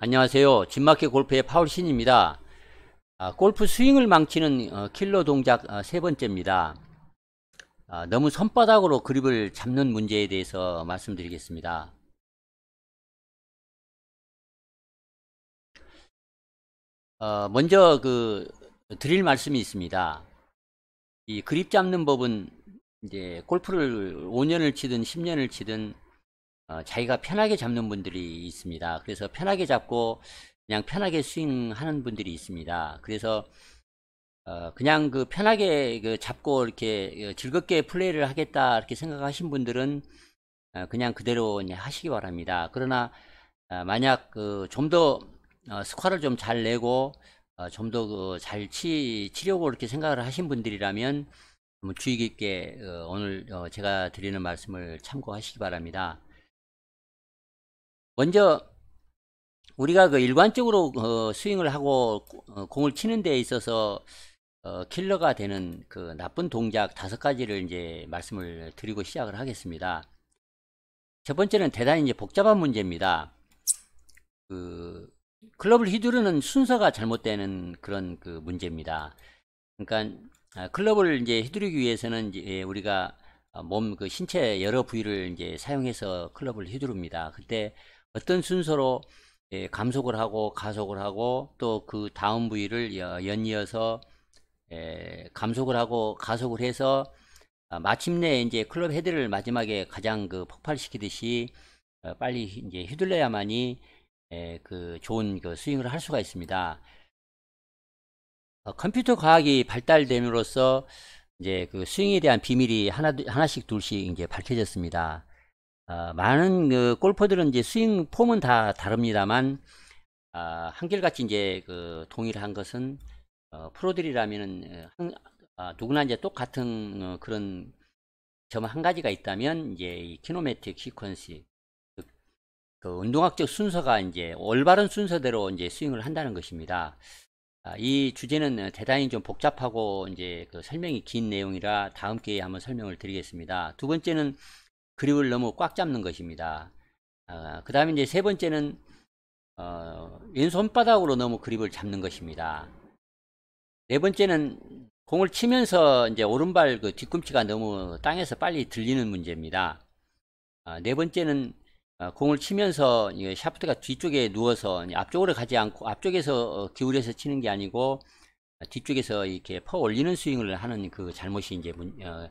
안녕하세요. 진마켓 골프의 파울신입니다. 아, 골프 스윙을 망치는 어, 킬러 동작 어, 세 번째입니다. 아, 너무 손바닥으로 그립을 잡는 문제에 대해서 말씀드리겠습니다. 어, 먼저 그 드릴 말씀이 있습니다. 이 그립 잡는 법은 이제 골프를 5년을 치든 10년을 치든 어, 자기가 편하게 잡는 분들이 있습니다. 그래서 편하게 잡고 그냥 편하게 스윙하는 분들이 있습니다. 그래서 어, 그냥 그 편하게 그 잡고 이렇게 즐겁게 플레이를 하겠다 이렇게 생각하신 분들은 어, 그냥 그대로 하시기 바랍니다. 그러나 어, 만약 그 좀더 어, 스쿼를 좀 잘 내고 어, 좀더잘 그 치, 치려고 이렇게 생각을 하신 분들이라면 주의 깊게 어, 오늘 제가 드리는 말씀을 참고하시기 바랍니다. 먼저 우리가 그 일관적으로 어, 스윙을 하고 어, 공을 치는 데 있어서 어, 킬러가 되는 그 나쁜 동작 다섯 가지를 이제 말씀을 드리고 시작을 하겠습니다. 첫 번째는 대단히 이제 복잡한 문제입니다. 그 클럽을 휘두르는 순서가 잘못되는 그런 그 문제입니다. 그러니까 아, 클럽을 이제 휘두르기 위해서는 이제 예, 우리가 어, 몸그 신체 여러 부위를 이제 사용해서 클럽을 휘두릅니다. 그때 어떤 순서로 예, 감속을 하고 가속을 하고 또 그 다음 부위를 연이어서 예, 감속을 하고 가속을 해서 아, 마침내 이제 클럽 헤드를 마지막에 가장 그 폭발시키듯이 어, 빨리 이제 휘둘러야만이 예, 그 좋은 그 스윙을 할 수가 있습니다. 어, 컴퓨터 과학이 발달됨으로써 이제 그 스윙에 대한 비밀이 하나 하나씩 둘씩 이제 밝혀졌습니다. 어, 많은 그 골퍼들은 이제 스윙 폼은 다 다릅니다만 어, 한결같이 이제 그 동일한 것은 어, 프로들이라면은 어, 아, 누구나 이제 똑같은 어, 그런 점 한 가지가 있다면 이제 이 키노메틱 시퀀스 그 운동학적 순서가 이제 올바른 순서대로 이제 스윙을 한다는 것입니다. 아, 이 주제는 대단히 좀 복잡하고 이제 그 설명이 긴 내용이라 다음 기회에 한번 설명을 드리겠습니다. 두 번째는 그립을 너무 꽉 잡는 것입니다. 어, 그 다음에 이제 세 번째는 어, 왼손바닥으로 너무 그립을 잡는 것입니다. 네 번째는 공을 치면서 이제 오른발 그 뒤꿈치가 너무 땅에서 빨리 들리는 문제입니다. 어, 네 번째는 어, 공을 치면서 샤프트가 뒤쪽에 누워서 앞쪽으로 가지 않고 앞쪽에서 어, 기울여서 치는 게 아니고 어, 뒤쪽에서 이렇게 퍼 올리는 스윙을 하는 그 잘못이 이제 문, 어,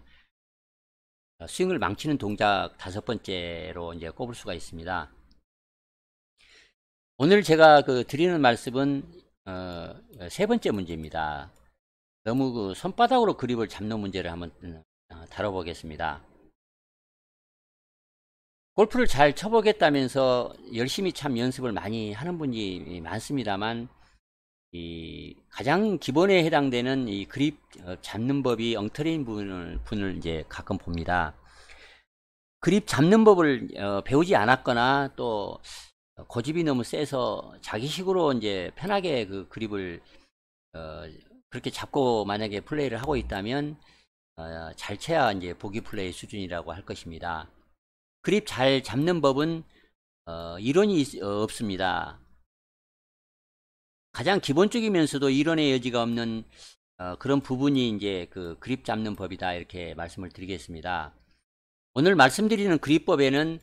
어, 스윙을 망치는 동작 다섯 번째로 이제 꼽을 수가 있습니다. 오늘 제가 그 드리는 말씀은 어, 세 번째 문제입니다. 너무 그 손바닥으로 그립을 잡는 문제를 한번 어, 다뤄보겠습니다. 골프를 잘 쳐보겠다면서 열심히 참 연습을 많이 하는 분이 많습니다만 이 가장 기본에 해당되는 이 그립 어, 잡는 법이 엉터리인 분을, 분을 이제 가끔 봅니다. 그립 잡는 법을 어, 배우지 않았거나 또 고집이 너무 세서 자기식으로 이제 편하게 그 그립을 어, 그렇게 잡고 만약에 플레이를 하고 있다면 어, 잘 쳐야 이제 보기 플레이 수준이라고 할 것입니다. 그립 잘 잡는 법은 어, 이론이 있, 어, 없습니다. 가장 기본적이면서도 이론의 여지가 없는 어, 그런 부분이 이제 그 그립 잡는 법이다 이렇게 말씀을 드리겠습니다. 오늘 말씀드리는 그립법에는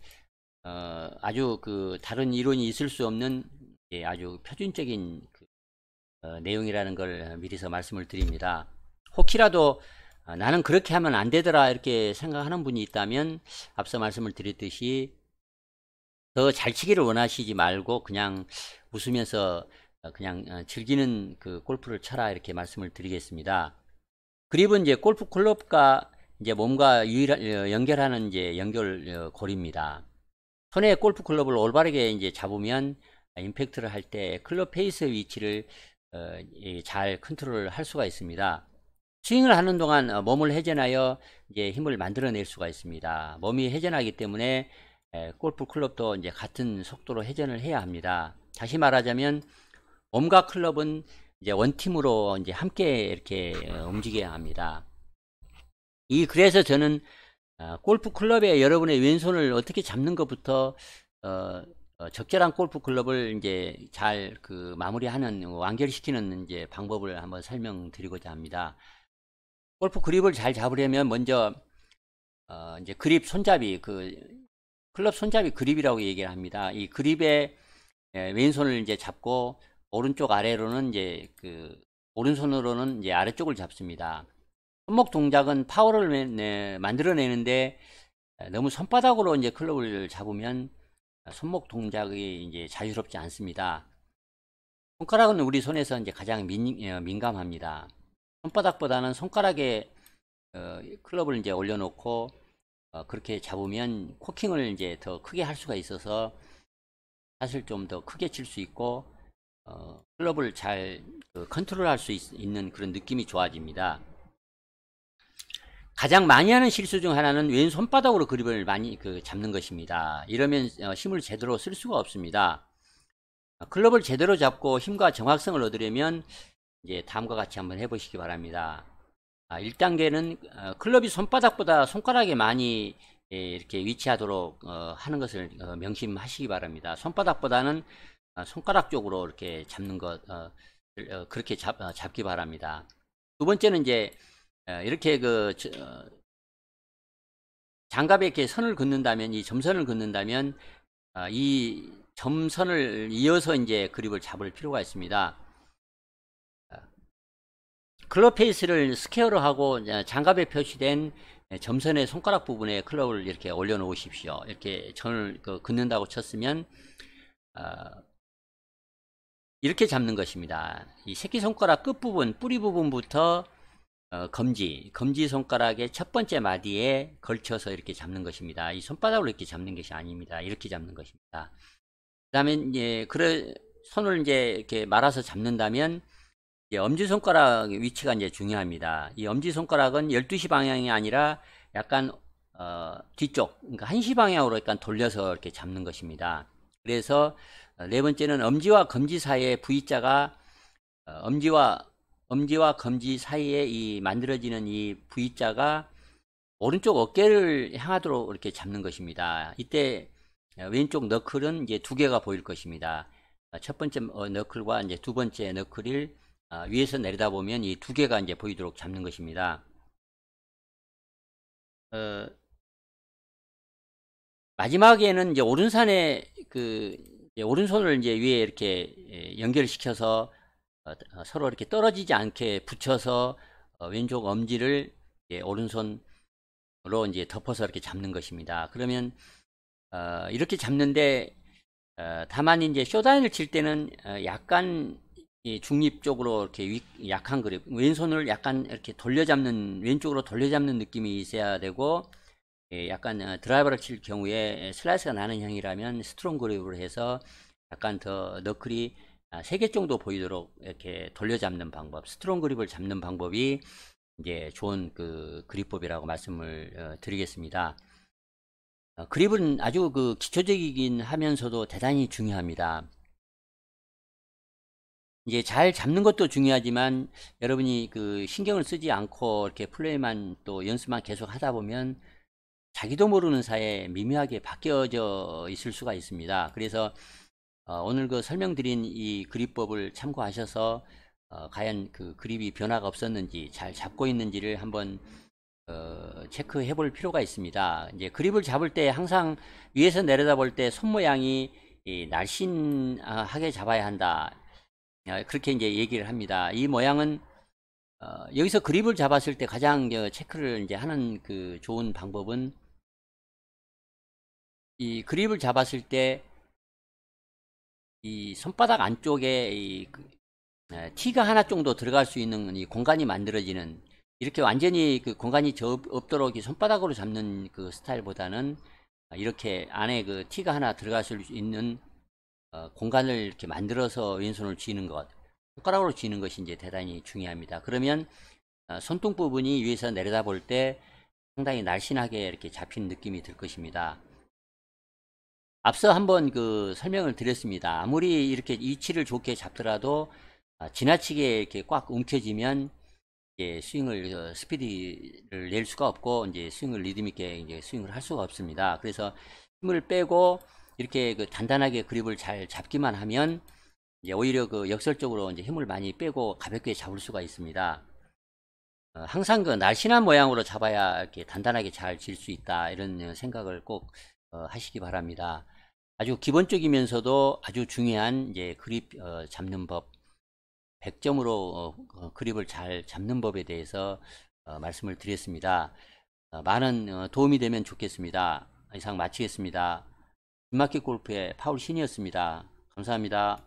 어, 아주 그 다른 이론이 있을 수 없는 예, 아주 표준적인 그, 어, 내용이라는 걸 미리서 말씀을 드립니다. 혹시라도 어, 나는 그렇게 하면 안 되더라 이렇게 생각하는 분이 있다면 앞서 말씀을 드렸듯이 더 잘 치기를 원하시지 말고 그냥 웃으면서 어, 그냥 어, 즐기는 그 골프를 쳐라 이렇게 말씀을 드리겠습니다. 그립은 이제 골프 클럽과 이제 몸과 유일 어, 연결하는 이제 연결 고리입니다. 손에 골프 클럽을 올바르게 이제 잡으면 임팩트를 할 때 클럽 페이스 위치를 잘 컨트롤 할 수가 있습니다. 스윙을 하는 동안 몸을 회전하여 이제 힘을 만들어낼 수가 있습니다. 몸이 회전하기 때문에 골프 클럽도 이제 같은 속도로 회전을 해야 합니다. 다시 말하자면 옴과 클럽은 이제 원팀으로 이제 함께 이렇게 어, 움직여야 합니다. 이 그래서 저는 어, 골프 클럽에 여러분의 왼손을 어떻게 잡는 것부터 어, 어 적절한 골프 클럽을 이제 잘 그 마무리하는 완결시키는 이제 방법을 한번 설명드리고자 합니다. 골프 그립을 잘 잡으려면 먼저 어, 이제 그립 손잡이 그 클럽 손잡이 그립이라고 얘기를 합니다. 이 그립에 예, 왼손을 이제 잡고 오른쪽 아래로는 이제 그 오른손으로는 이제 아래쪽을 잡습니다. 손목 동작은 파워를 내, 만들어내는데 너무 손바닥으로 이제 클럽을 잡으면 손목 동작이 이제 자유롭지 않습니다. 손가락은 우리 손에서 이제 가장 민, 어, 감합니다 손바닥보다는 손가락에 어, 클럽을 이제 올려놓고 어, 그렇게 잡으면 코킹을 이제 더 크게 할 수가 있어서 사실 좀 더 크게 칠 수 있고 어, 클럽을 잘그 컨트롤할 수 있, 있는 그런 느낌이 좋아집니다. 가장 많이 하는 실수 중 하나는 왼 손바닥으로 그립을 많이 그 잡는 것입니다. 이러면 어, 힘을 제대로 쓸 수가 없습니다. 어, 클럽을 제대로 잡고 힘과 정확성을 얻으려면 이제 다음과 같이 한번 해보시기 바랍니다. 아, 1단계는 어, 클럽이 손바닥보다 손가락에 많이 예, 이렇게 위치하도록 하는 것을 명심하시기 바랍니다. 손바닥보다는 어, 손가락 쪽으로 이렇게 잡는 것 어, 어, 그렇게 잡, 잡기 바랍니다. 두 번째는 이제 이렇게 그 장갑에 이렇게 선을 긋는다면 이 점선을 긋는다면 이 점선을 이어서 이제 그립을 잡을 필요가 있습니다. 클럽 페이스를 스퀘어로 하고 장갑에 표시된 점선의 손가락 부분에 클럽을 이렇게 올려 놓으십시오. 이렇게 전을 그 긋는다고 쳤으면 이렇게 잡는 것입니다. 이 새끼손가락 끝부분, 뿌리 부분부터 어, 검지, 검지 손가락의 첫 번째 마디에 걸쳐서 이렇게 잡는 것입니다. 이 손바닥으로 이렇게 잡는 것이 아닙니다. 이렇게 잡는 것입니다. 그 다음에 이 그래, 손을 이제 이렇게 말아서 잡는다면, 엄지손가락 위치가 이제 중요합니다. 이 엄지손가락은 12시 방향이 아니라 약간, 어, 뒤쪽, 그러니까 1시 방향으로 약간 돌려서 이렇게 잡는 것입니다. 그래서 어, 네 번째는 엄지와 검지 사이의 V자가 어, 엄지와 엄지와 검지 사이에 이 만들어지는 이 V자가 오른쪽 어깨를 향하도록 이렇게 잡는 것입니다. 이때 어, 왼쪽 너클은 이제 두 개가 보일 것입니다. 첫 번째 너클과 이제 두 번째 너클을 위에서 내려다 보면 이 두 개가 이제 보이도록 잡는 것입니다. 어, 마지막에는 이제 오른산에그 예, 오른손을 이제 위에 이렇게 예, 연결시켜서 어, 어, 서로 이렇게 떨어지지 않게 붙여서 어, 왼쪽 엄지를 예, 오른손으로 이제 덮어서 이렇게 잡는 것입니다. 그러면 이렇게 잡는데 다만 이제 쇼다인을 칠 때는 약간 중립 쪽으로 이렇게 약한 그립 왼손을 약간 이렇게 돌려 잡는 왼쪽으로 돌려 잡는 느낌이 있어야 되고 예, 약간 어, 드라이버를 칠 경우에 슬라이스가 나는 형이라면 스트롱 그립을 해서 약간 더 너클이 3개 아, 정도 보이도록 이렇게 돌려잡는 방법 스트롱 그립을 잡는 방법이 이제 좋은 그 그립법이라고 말씀을 어, 드리겠습니다 어, 그립은 아주 그 기초적이긴 하면서도 대단히 중요합니다 이제 잘 잡는 것도 중요하지만 여러분이 그 신경을 쓰지 않고 이렇게 플레이만 또 연습만 계속 하다 보면 자기도 모르는 사이에 미묘하게 바뀌어져 있을 수가 있습니다. 그래서 어, 오늘 그 설명드린 이 그립법을 참고하셔서 어, 과연 그 그립이 변화가 없었는지 잘 잡고 있는지를 한번 어, 체크해 볼 필요가 있습니다. 이제 그립을 잡을 때 항상 위에서 내려다 볼 때 손 모양이 이 날씬하게 잡아야 한다. 어, 그렇게 이제 얘기를 합니다. 이 모양은 어, 여기서 그립을 잡았을 때 가장 체크를 이제 하는 그 좋은 방법은 이 그립을 잡았을 때 이 손바닥 안쪽에 이 그, 티가 하나 정도 들어갈 수 있는 이 공간이 만들어지는 이렇게 완전히 그 공간이 없도록 이 손바닥으로 잡는 그 스타일보다는 이렇게 안에 그 티가 하나 들어갈 수 있는 어, 공간을 이렇게 만들어서 왼손을 쥐는 것 손가락으로 쥐는 것이 이제 대단히 중요합니다. 그러면 어, 손등 부분이 위에서 내려다 볼 때 상당히 날씬하게 이렇게 잡힌 느낌이 들 것입니다. 앞서 한번 그 설명을 드렸습니다. 아무리 이렇게 이치를 좋게 잡더라도 아, 지나치게 이렇게 꽉 움켜지면 이제 스윙을 어, 스피드를 낼 수가 없고 이제 스윙을 리듬 있게 이제 스윙을 할 수가 없습니다. 그래서 힘을 빼고 이렇게 그 단단하게 그립을 잘 잡기만 하면 이제 오히려 그 역설적으로 이제 힘을 많이 빼고 가볍게 잡을 수가 있습니다. 어, 항상 그 날씬한 모양으로 잡아야 이렇게 단단하게 잘 질 수 있다 이런 생각을 꼭 어, 하시기 바랍니다. 아주 기본적이면서도 아주 중요한 이제 그립 어, 잡는 법 100점으로 어, 어, 그립을 잘 잡는 법에 대해서 어, 말씀을 드렸습니다. 어, 많은 어, 도움이 되면 좋겠습니다. 이상 마치겠습니다. 김마켓 골프의 파울 신이었습니다. 감사합니다.